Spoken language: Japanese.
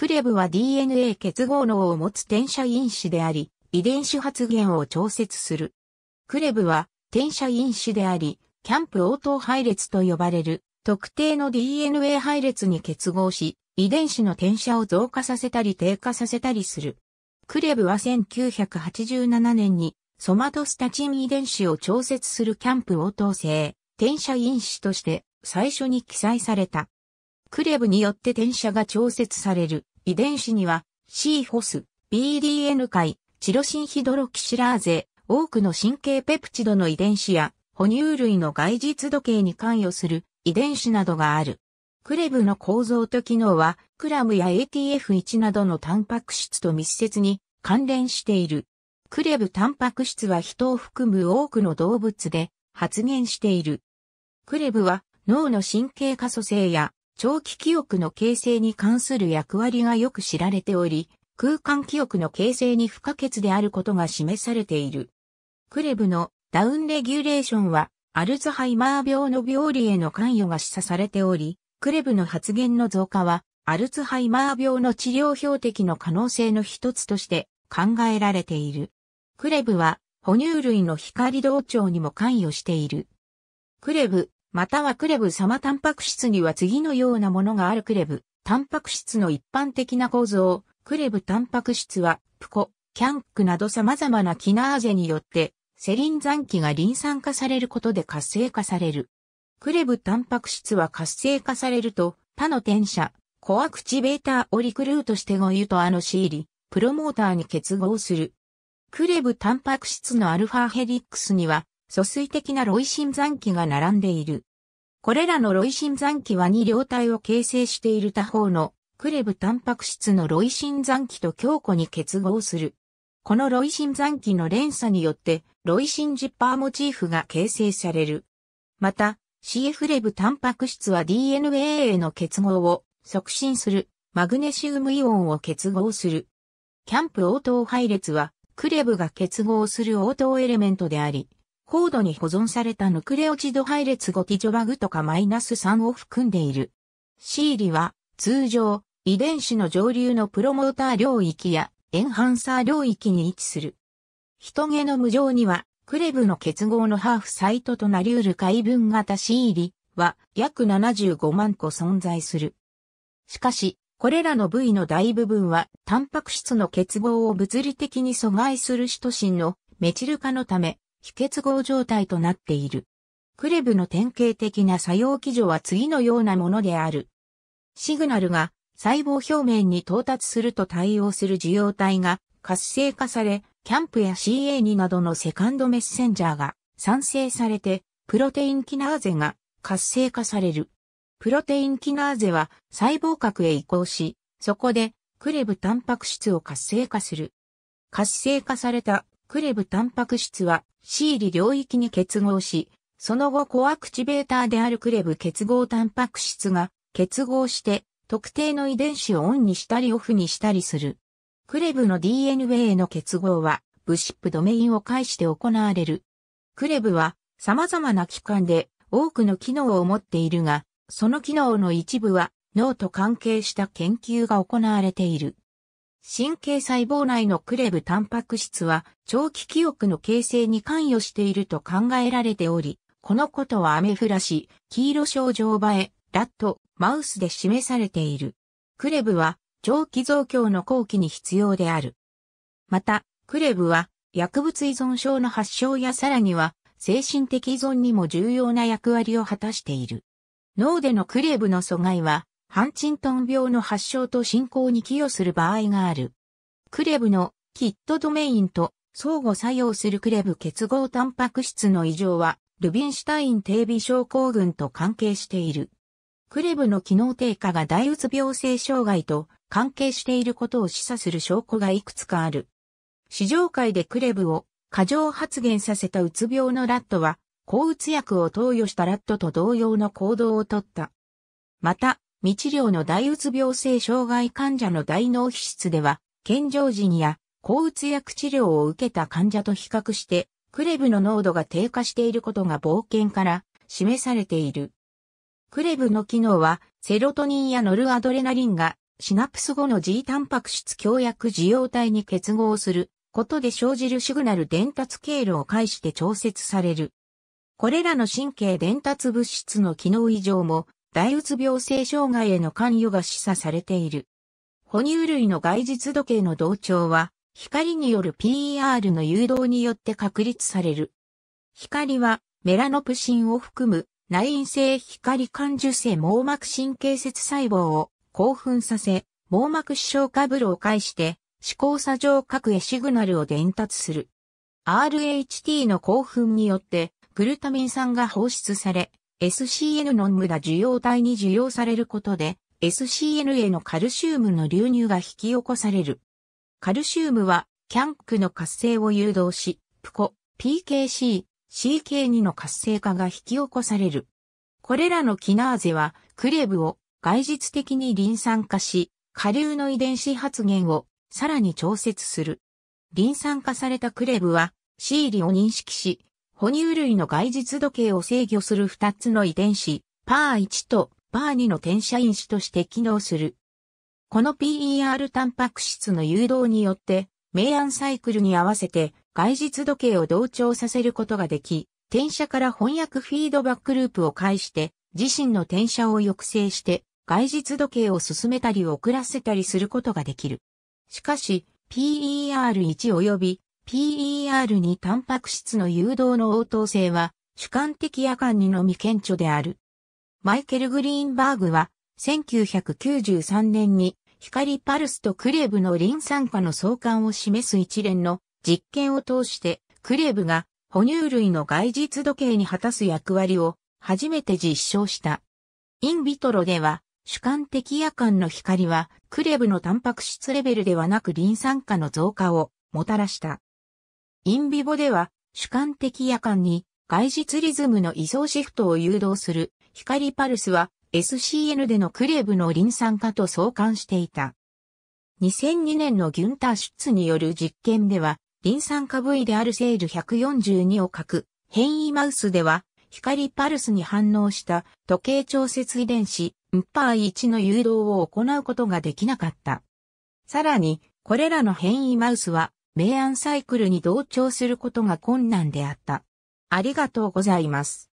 クレブは DNA 結合能を持つ転写因子であり、遺伝子発現を調節する。クレブは転写因子であり、キャンプ応答配列と呼ばれる特定の DNA 配列に結合し、遺伝子の転写を増加させたり低下させたりする。クレブは1987年にソマトスタチン遺伝子を調節するキャンプ応答性、転写因子として最初に記載された。クレブによって転写が調節される遺伝子には C ホス、BDN 界、チロシンヒドロキシラーゼ、多くの神経ペプチドの遺伝子や、哺乳類の外実時計に関与する遺伝子などがある。クレブの構造と機能は、クラムや ATF1 などのタンパク質と密接に関連している。クレブタンパク質は人を含む多くの動物で発現している。クレブは脳の神経可塑性や長期記憶の形成に関する役割がよく知られており、空間記憶の形成に不可欠であることが示されている。クレブのダウンレギュレーションは、アルツハイマー病の病理への関与が示唆されており、クレブの発言の増加は、アルツハイマー病の治療標的の可能性の一つとして考えられている。クレブは、哺乳類の光同調にも関与している。クレブ、またはクレブ様タンパク質には次のようなものがあるクレブ。タンパク質の一般的な構造、クレブタンパク質は、プコ、キャンクなど様々なキナーゼによって、セリン残機がリン酸化されることで活性化される。クレブタンパク質は活性化されると、他の転写、コアクチベータをリクルートしてゴユとアノシーリ、プロモーターに結合する。クレブタンパク質のアルファヘリックスには、疎水的なロイシン残機が並んでいる。これらのロイシン残機は2両体を形成している他方のクレブタンパク質のロイシン残機と強固に結合する。このロイシン残機の連鎖によってロイシンジッパーモチーフが形成される。また、CF レブタンパク質は DNA への結合を促進するマグネシウムイオンを結合する。キャンプ応答配列はクレブが結合する応答エレメントであり、高度に保存されたヌクレオチド配列ゴティジョバグとかマイナス3を含んでいる。シーリは通常遺伝子の上流のプロモーター領域やエンハンサー領域に位置する。人ゲの無常にはクレブの結合のハーフサイトとなり得る解分型シーリは約75万個存在する。しかし、これらの部位の大部分は、タンパク質の結合を物理的に阻害するシトシンのメチル化のため、非結合状態となっている。クレブの典型的な作用基準は次のようなものである。シグナルが細胞表面に到達すると対応する受容体が活性化され、キャンプや CA2 などのセカンドメッセンジャーが産生されて、プロテインキナーゼが活性化される。プロテインキナーゼは細胞核へ移行し、そこでクレブタンパク質を活性化する。活性化されたクレブタンパク質は C 理領域に結合し、その後コアクチベーターであるクレブ結合タンパク質が結合して特定の遺伝子をオンにしたりオフにしたりする。クレブの DNA の結合はブシップドメインを介して行われる。クレブは様々な器官で多くの機能を持っているが、その機能の一部は脳と関係した研究が行われている。神経細胞内のクレブタンパク質は長期記憶の形成に関与していると考えられており、このことはアメフラシ、黄色症状映え、ラット、マウスで示されている。クレブは長期増強の後期に必要である。また、クレブは薬物依存症の発症やさらには精神的依存にも重要な役割を果たしている。脳でのクレブの阻害はハンチントン病の発症と進行に寄与する場合がある。クレブのキットドメインと相互作用するクレブ結合タンパク質の異常は、ルビンシュタイン低微症候群と関係している。クレブの機能低下が大うつ病性障害と関係していることを示唆する証拠がいくつかある。市場界でクレブを過剰発現させたうつ病のラットは、抗うつ薬を投与したラットと同様の行動をとった。また、未治療の大うつ病性障害患者の大脳皮質では、健常時や抗うつ薬治療を受けた患者と比較して、クレブの濃度が低下していることが冒険から示されている。クレブの機能は、セロトニンやノルアドレナリンがシナプス後の G タンパク質強薬受容体に結合することで生じるシグナル伝達経路を介して調節される。これらの神経伝達物質の機能異常も大うつ病性障害への関与が示唆されている。哺乳類の外実時計の同調は、光による PER の誘導によって確立される。光は、メラノプシンを含む内因性光感受性網膜神経節細胞を興奮させ、網膜視床下ルを介して、視交作上核へシグナルを伝達する。RHT の興奮によって、グルタミン酸が放出され、SCN の無駄受容体に受容されることで、SCN へのカルシウムの流入が引き起こされる。カルシウムは、キャンクの活性を誘導し、プコ、PKC、CK2 の活性化が引き起こされる。これらのキナーゼは、クレブを外実的にリン酸化し、下流の遺伝子発現をさらに調節する。リン酸化されたクレブは、C リを認識し、哺乳類の外実時計を制御する2つの遺伝子、パー1とパー2の転写因子として機能する。この PER タンパク質の誘導によって、明暗サイクルに合わせて外実時計を同調させることができ、転写から翻訳フィードバックループを介して、自身の転写を抑制して、外実時計を進めたり遅らせたりすることができる。しかし、PER1 及び PER にタンパク質の誘導の応答性は主観的夜間にのみ顕著である。マイケル・グリーンバーグは1993年に光パルスとクレーブのリン酸化の相関を示す一連の実験を通してクレーブが哺乳類の外実時計に果たす役割を初めて実証した。インビトロでは主観的夜間の光はクレーブのタンパク質レベルではなくリン酸化の増加をもたらした。インビボでは主観的夜間に外実リズムの位相シフトを誘導する光パルスは SCN でのクレーブの臨酸化と相関していた。2002年のギュンター・シュッツによる実験では、臨酸化部位であるセール142を書く変異マウスでは、光パルスに反応した時計調節遺伝子、ムッパー1の誘導を行うことができなかった。さらに、これらの変異マウスは明暗サイクルに同調することが困難であった。ありがとうございます。